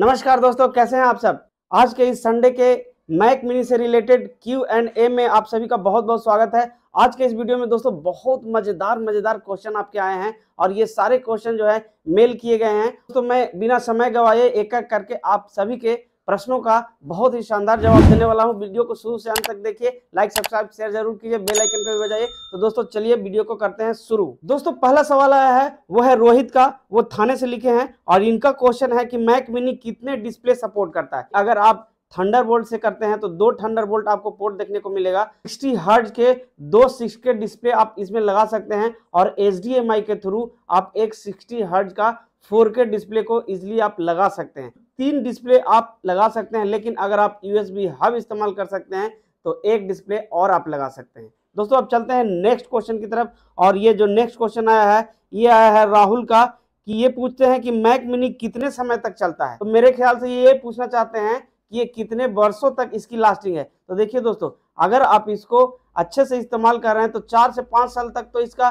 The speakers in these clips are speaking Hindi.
नमस्कार दोस्तों कैसे हैं आप सब आज के इस संडे के मैक मिनी से रिलेटेड क्यू एंड ए में आप सभी का बहुत बहुत स्वागत है आज के इस वीडियो में दोस्तों बहुत मजेदार मजेदार क्वेश्चन आपके आए हैं और ये सारे क्वेश्चन जो है मेल किए गए हैं तो मैं बिना समय गवाए एक एक करके आप सभी के प्रश्नों का बहुत ही शानदार जवाब देने वाला हूँ वीडियो को शुरू से अंत तक देखिए लाइक सब्सक्राइब शेयर जरूर कीजिए बेल आइकन पर भी बजाइए तो दोस्तों चलिए वीडियो को करते हैं शुरू दोस्तों पहला सवाल आया है वो है रोहित का वो थाने से लिखे हैं और इनका क्वेश्चन है कि मैक मिनी कितने डिस्प्ले सपोर्ट करता है अगर आप बोल्ट से करते हैं तो दो बोल्ट आपको पोर्ट देखने को मिलेगा सिक्सटी हर्ज के दो सिक्स के डिस्प्ले आप इसमें लगा सकते हैं और एच के थ्रू आप एक सिक्सटी हर्ज का 4K डिस्प्ले को इजिली आप लगा सकते हैं तीन डिस्प्ले आप लगा सकते हैं लेकिन अगर आप यूएसबी हब इस्तेमाल कर सकते हैं तो एक डिस्प्ले और आप लगा सकते हैं दोस्तों अब चलते हैं नेक्स्ट क्वेश्चन की तरफ और ये जो नेक्स्ट क्वेश्चन आया है ये आया है राहुल का कि ये पूछते हैं कि मैक मिनी कितने समय तक चलता है तो मेरे ख्याल से ये पूछना चाहते हैं कि ये कितने वर्षों तक इसकी लास्टिंग है तो देखिए दोस्तों अगर आप इसको अच्छे से इस्तेमाल कर रहे हैं तो चार से पांच साल तक तो इसका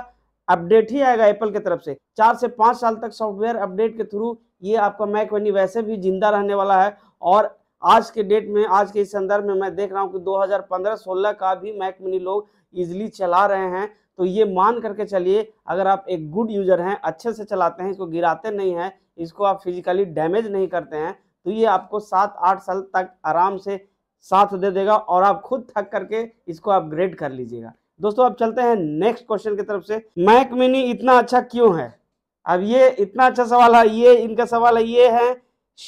अपडेट ही आएगा एप्पल की तरफ से चार से पांच साल तक सॉफ्टवेयर अपडेट के थ्रू ये आपका मैक वनी वैसे भी जिंदा रहने वाला है और आज के डेट में आज के इस संदर्भ में मैं देख रहा हूँ कि 2015-16 का भी मैक मनी लोग इजिली चला रहे हैं तो ये मान करके चलिए अगर आप एक गुड यूजर हैं अच्छे से चलाते हैं इसको गिराते नहीं हैं इसको आप फिजिकली डैमेज नहीं करते हैं तो ये आपको सात आठ साल तक आराम से साथ दे देगा और आप खुद थक करके इसको अपग्रेड कर लीजिएगा दोस्तों अब चलते हैं नेक्स्ट क्वेश्चन की तरफ से मैक मिनी इतना अच्छा क्यों है अब ये इतना अच्छा सवाल है ये इनका सवाल है ये है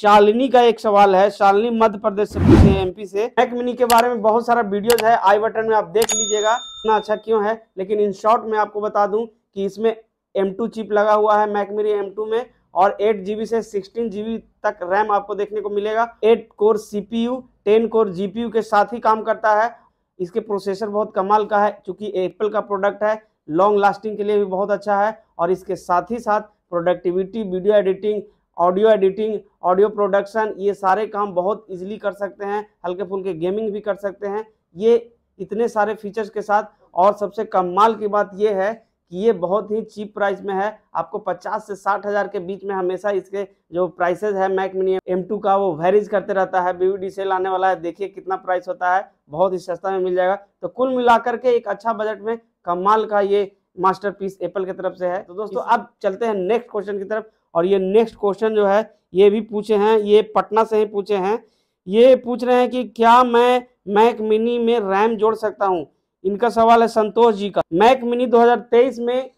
शालिनी का एक सवाल है शालिनी मध्य प्रदेश से पूछे हैं एमपी से मैक मिनी के बारे में बहुत सारा वीडियोज है आई बटन में आप देख लीजिएगा इतना अच्छा क्यों है लेकिन इन शॉर्ट में आपको बता दूं कि इसमें एम टू चिप लगा हुआ है मैक मिनी एम टू में और एट जीबी से सिक्सटीन जीबी तक रैम आपको देखने को मिलेगा eight core CPU ten core GPU के साथ ही काम करता है इसके प्रोसेसर बहुत कमाल का है चूंकि एप्पल का प्रोडक्ट है लॉन्ग लास्टिंग के लिए भी बहुत अच्छा है और इसके साथ ही साथ productivity video editing audio editing audio production ये सारे काम बहुत इजीली कर सकते हैं हल्के फुल्के गेमिंग भी कर सकते हैं ये इतने सारे फीचर्स के साथ और सबसे कम माल की बात ये है कि ये बहुत ही चीप प्राइस में है आपको 50 से साठ हज़ार के बीच में हमेशा इसके जो प्राइसेज है मैक मिनी एम टू का वो वेरीज करते रहता है बीवी डी सेल आने वाला है देखिए कितना प्राइस होता है बहुत ही सस्ता में मिल जाएगा तो कुल मिलाकर के एक अच्छा बजट में कमाल का ये मास्टरपीस एप्पल की तरफ से है तो दोस्तों अब चलते हैं नेक्स्ट क्वेश्चन की तरफ और ये नेक्स्ट क्वेश्चन जो है ये भी पूछे हैं ये पटना से ही पूछे हैं ये पूछ रहे हैं कि क्या मैं मैक मिनी में रैम जोड़ सकता हूँ इनका सवाल है संतोष जी का मैक मिनी 2023 में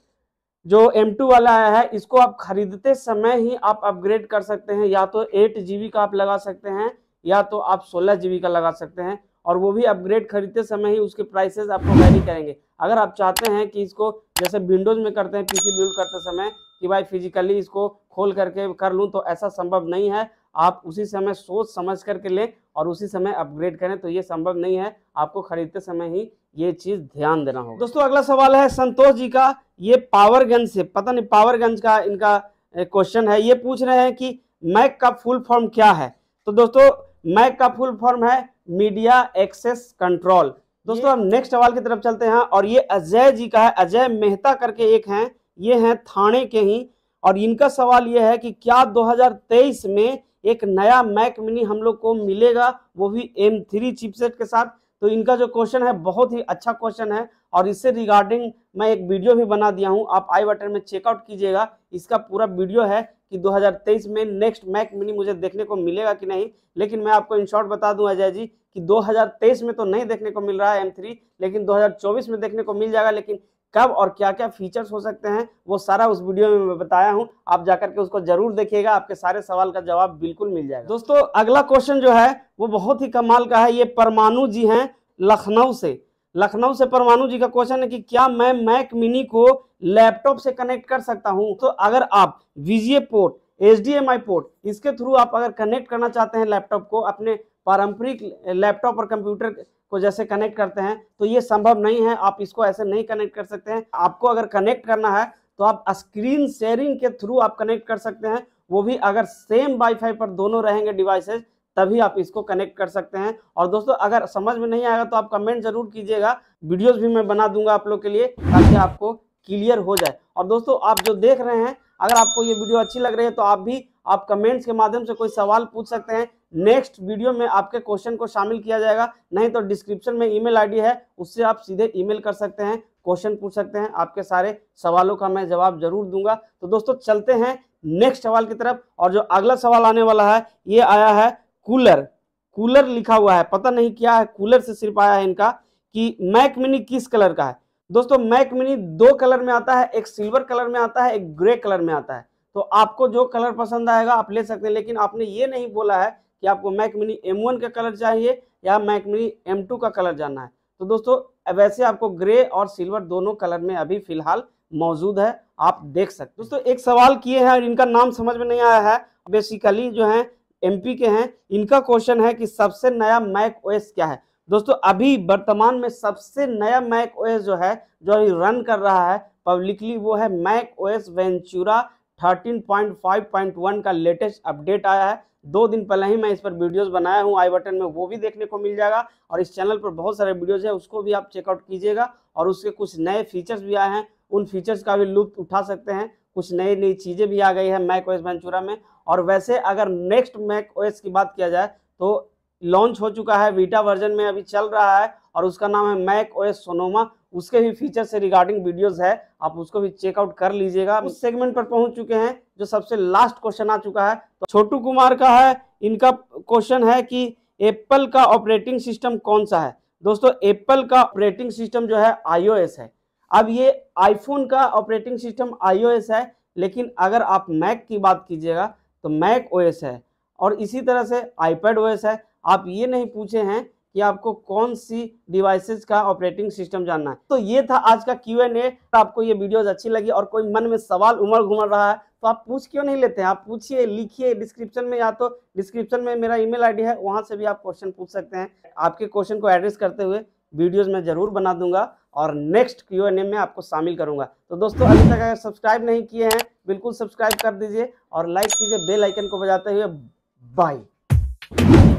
जो M2 वाला आया है इसको आप खरीदते समय ही आप अपग्रेड कर सकते हैं या तो एट जी का आप लगा सकते हैं या तो आप सोलह जी का लगा सकते हैं और वो भी अपग्रेड खरीदते समय ही उसके प्राइसेस आपको वैरी करेंगे अगर आप चाहते हैं कि इसको जैसे विंडोज में करते हैं पीसी बिल्ड करते समय कि भाई फिजिकली इसको खोल करके कर लूँ तो ऐसा संभव नहीं है आप उसी समय सोच समझ करके लें और उसी समय अपग्रेड करें तो ये संभव नहीं है आपको खरीदते समय ही ये चीज़ ध्यान देना होगा दोस्तों अगला सवाल है संतोष जी का ये पावरगंज से पता नहीं पावरगंज का इनका क्वेश्चन है ये पूछ रहे हैं कि मैक का फुल फॉर्म क्या है तो दोस्तों मैक का फुल फॉर्म है मीडिया एक्सेस कंट्रोल दोस्तों हम नेक्स्ट सवाल की तरफ चलते हैं और ये अजय जी का है अजय मेहता करके एक हैं ये हैं थाने के ही और इनका सवाल ये है कि क्या 2023 में एक नया मैक मिनी हम लोग को मिलेगा वो भी एम थ्री चिपसेट के साथ तो इनका जो क्वेश्चन है बहुत ही अच्छा क्वेश्चन है और इससे रिगार्डिंग मैं एक वीडियो भी बना दिया हूँ आप आई बटन में चेकआउट कीजिएगा इसका पूरा वीडियो है कि 2023 में नेक्स्ट मैक मिनी मुझे देखने को मिलेगा कि नहीं लेकिन मैं आपको इन शॉर्ट बता दूं अजय जी कि 2023 में तो नहीं देखने को मिल रहा है M3 लेकिन 2024 में देखने को मिल जाएगा लेकिन कब और क्या क्या फीचर्स हो सकते हैं वो सारा उस वीडियो में मैं बताया हूँ आप जाकर के उसको जरूर देखिएगा आपके सारे सवाल का जवाब बिल्कुल मिल जाएगा दोस्तों अगला क्वेश्चन जो है वो बहुत ही कमाल का है ये परमाणु जी हैं लखनऊ से लखनऊ से परमाणु जी का क्वेश्चन है कि क्या मैं मैक मिनी को लैपटॉप से कनेक्ट कर सकता हूं तो अगर आप वीजीए पोर्ट एच पोर्ट इसके थ्रू आप अगर कनेक्ट करना चाहते हैं लैपटॉप को अपने पारंपरिक लैपटॉप और कंप्यूटर को जैसे कनेक्ट करते हैं तो ये संभव नहीं है आप इसको ऐसे नहीं कनेक्ट कर सकते हैं आपको अगर कनेक्ट करना है तो आप स्क्रीन शेयरिंग के थ्रू आप कनेक्ट कर सकते हैं वो भी अगर सेम वाईफाई पर दोनों रहेंगे डिवाइसेज तभी आप इसको कनेक्ट कर सकते हैं और दोस्तों अगर समझ में नहीं आएगा तो आप कमेंट जरूर कीजिएगा वीडियोस भी मैं बना दूंगा आप लोग के लिए ताकि आपको क्लियर हो जाए और दोस्तों आप जो देख रहे हैं अगर आपको ये वीडियो अच्छी लग रही है तो आप भी आप कमेंट्स के माध्यम से कोई सवाल पूछ सकते हैं नेक्स्ट वीडियो में आपके क्वेश्चन को शामिल किया जाएगा नहीं तो डिस्क्रिप्शन में ईमेल आईडी है उससे आप सीधे ईमेल कर सकते हैं क्वेश्चन पूछ सकते हैं आपके सारे सवालों का मैं जवाब जरूर दूंगा तो दोस्तों चलते हैं नेक्स्ट सवाल की तरफ और जो अगला सवाल आने वाला है ये आया है कूलर कूलर लिखा हुआ है पता नहीं क्या है कूलर से सिर्फ आया है इनका कि मैक मिनी किस कलर का है दोस्तों मैक मिनी दो कलर में आता है एक सिल्वर कलर में आता है एक ग्रे कलर में आता है तो आपको जो कलर पसंद आएगा आप ले सकते हैं लेकिन आपने ये नहीं बोला है कि आपको मैक मिनी एम का कलर चाहिए या मैक मिनी एम का कलर जानना है तो दोस्तों वैसे आपको ग्रे और सिल्वर दोनों कलर में अभी फिलहाल मौजूद है आप देख सकते दोस्तों एक सवाल किए हैं और इनका नाम समझ में नहीं आया है बेसिकली जो है एमपी के हैं इनका क्वेश्चन है कि सबसे नया मैक ओएस क्या है दोस्तों अभी वर्तमान में सबसे नया मैक ओएस जो है जो अभी रन कर रहा है पब्लिकली वो है मैक ओएस वेंचुरा 13.5.1 का लेटेस्ट अपडेट आया है दो दिन पहले ही मैं इस पर वीडियोस बनाया हूँ आई बटन में वो भी देखने को मिल जाएगा और इस चैनल पर बहुत सारे वीडियोज है उसको भी आप चेकआउट कीजिएगा और उसके कुछ नए फीचर्स भी आए हैं उन फीचर्स का भी लुत्फ उठा सकते हैं कुछ नई नई चीज़ें भी आ गई है मैक ओएस वेंचुरा में और वैसे अगर नेक्स्ट मैक ओएस की बात किया जाए तो लॉन्च हो चुका है वीटा वर्जन में अभी चल रहा है और उसका नाम है मैक ओएस सोनोमा उसके भी फीचर से रिगार्डिंग वीडियोस है आप उसको भी चेकआउट कर लीजिएगा उस सेगमेंट पर पहुंच चुके हैं जो सबसे लास्ट क्वेश्चन आ चुका है तो छोटू कुमार का है इनका क्वेश्चन है कि एप्पल का ऑपरेटिंग सिस्टम कौन सा है दोस्तों एप्पल का ऑपरेटिंग सिस्टम जो है आईओएस है अब ये आईफोन का ऑपरेटिंग सिस्टम आईओएस है लेकिन अगर आप मैक की बात कीजिएगा तो मैक ओएस है और इसी तरह से आईपैड ओएस है आप ये नहीं पूछे हैं कि आपको कौन सी डिवाइसेस का ऑपरेटिंग सिस्टम जानना है तो ये था आज का क्यू एन ए आपको ये वीडियोज अच्छी लगी और कोई मन में सवाल उमड़ घुमर रहा है तो आप पूछ क्यों नहीं लेते हैं आप पूछिए लिखिए डिस्क्रिप्शन में या तो डिस्क्रिप्शन में मेरा ईमेल आईडी है वहाँ से भी आप क्वेश्चन पूछ सकते हैं आपके क्वेश्चन को एड्रेस करते हुए वीडियोज में ज़रूर बना दूंगा और नेक्स्ट क्यू एन ए में आपको शामिल करूंगा तो दोस्तों अभी तक अगर सब्सक्राइब नहीं किए हैं बिल्कुल सब्सक्राइब कर दीजिए और लाइक कीजिए बेल आइकन को बजाते हुए बाय